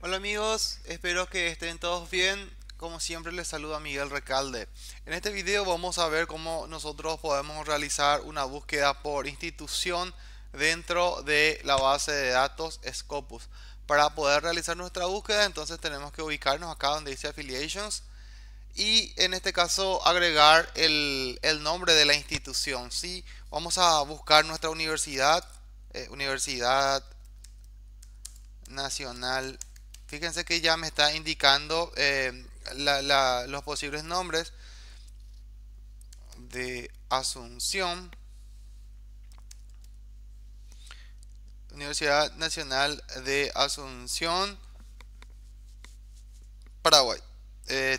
Hola amigos, espero que estén todos bien. Como siempre les saluda Miguel Recalde. En este video vamos a ver cómo nosotros podemos realizar una búsqueda por institución dentro de la base de datos Scopus. Para poder realizar nuestra búsqueda entonces tenemos que ubicarnos acá donde dice Affiliations y en este caso agregar el, nombre de la institución. ¿sí? Vamos a buscar nuestra universidad, eh, Universidad Nacional Fíjense que ya me está indicando eh, los posibles nombres de Asunción, Universidad Nacional de Asunción, Paraguay. Eh,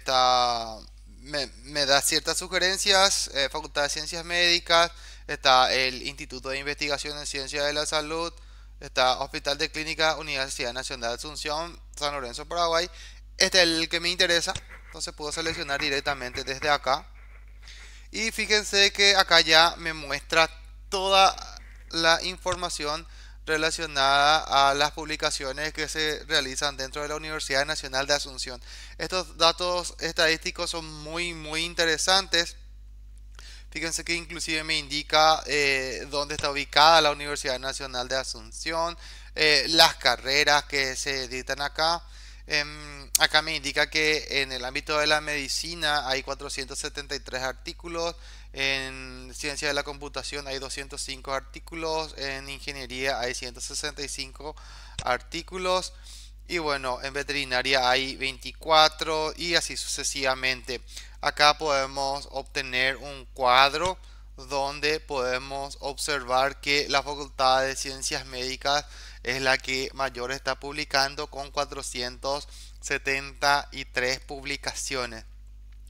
me, da ciertas sugerencias, eh, Facultad de Ciencias Médicas, está el Instituto de Investigación en Ciencias de la Salud, Está Hospital de Clínica Universidad Nacional de Asunción, San Lorenzo, Paraguay. Este es el que me interesa. Entonces puedo seleccionar directamente desde acá. Y fíjense que acá ya me muestra toda la información relacionada a las publicaciones que se realizan dentro de la Universidad Nacional de Asunción. Estos datos estadísticos son muy muy interesantes Fíjense que inclusive me indica eh, dónde está ubicada la Universidad Nacional de Asunción, eh, las carreras que se dictan acá. Em, acá me indica que en el ámbito de la medicina hay 473 artículos, en ciencia de la computación hay 205 artículos, en ingeniería hay 165 artículos. Y bueno, en veterinaria hay 24 y así sucesivamente. Acá podemos obtener un cuadro donde podemos observar que la Facultad de Ciencias Médicas es la que mayor está publicando con 473 publicaciones.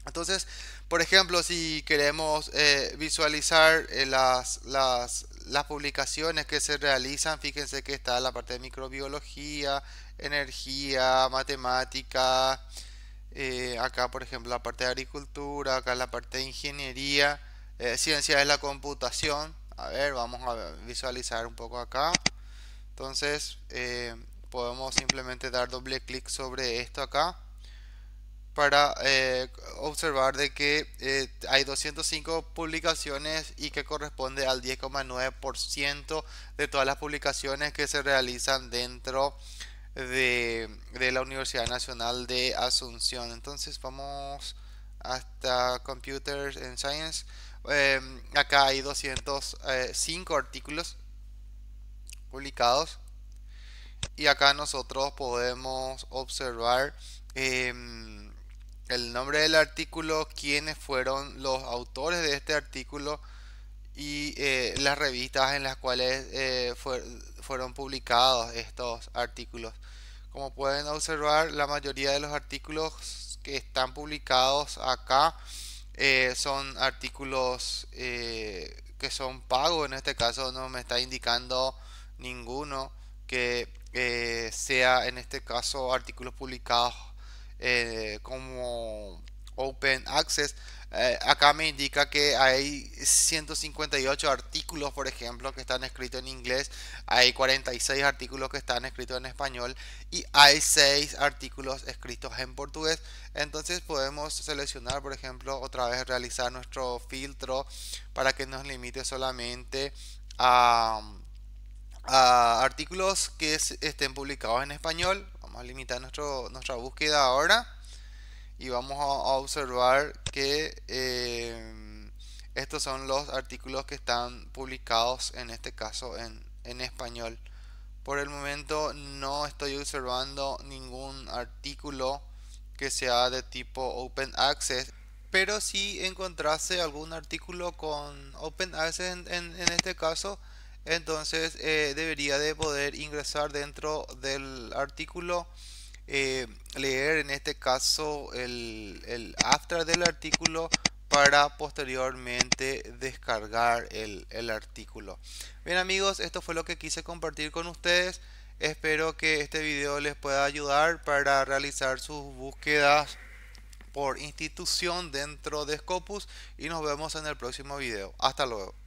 Entonces, por ejemplo, si queremos eh, visualizar eh, las, las, las publicaciones que se realizan, fíjense que está la parte de microbiología, energía, matemática, eh, acá por ejemplo la parte de agricultura, acá la parte de ingeniería, eh, ciencia de la computación, a ver, vamos a visualizar un poco acá, entonces eh, podemos simplemente dar doble clic sobre esto acá, para eh, observar de que eh, hay 205 publicaciones y que corresponde al 10,9% de todas las publicaciones que se realizan dentro de, la Universidad Nacional de Asunción. Entonces vamos hasta Computers and Science. Em, acá hay 205 artículos publicados y acá nosotros podemos observar em, el nombre del artículo, quiénes fueron los autores de este artículo y eh, las revistas en las cuales eh, fueron publicados estos artículos. Como pueden observar, la mayoría de los artículos que están publicados acá eh, son artículos que son pagos. En este caso no me está indicando ninguno que sea, en este caso, artículos publicados con Open Access, eh, acá me indica que hay 158 artículos, por ejemplo, que están escritos en inglés, hay 46 artículos que están escritos en español y hay 6 artículos escritos en portugués. Entonces podemos seleccionar, por ejemplo, otra vez realizar nuestro filtro para que nos limite solamente a, artículos que estén publicados en español. Vamos a limitar nuestra búsqueda ahora y vamos a, observar que eh, estos son los artículos que están publicados en este caso en, español. Por el momento no estoy observando ningún artículo que sea de tipo Open Access pero si encontrase algún artículo con Open Access en, este caso, entonces eh, debería de poder ingresar dentro del artículo eh, leer en este caso el, el after del artículo para posteriormente descargar el, el artículo. Bien amigos, esto fue lo que quise compartir con ustedes. Espero que este video les pueda ayudar para realizar sus búsquedas por institución dentro de Scopus y nos vemos en el próximo video. Hasta luego.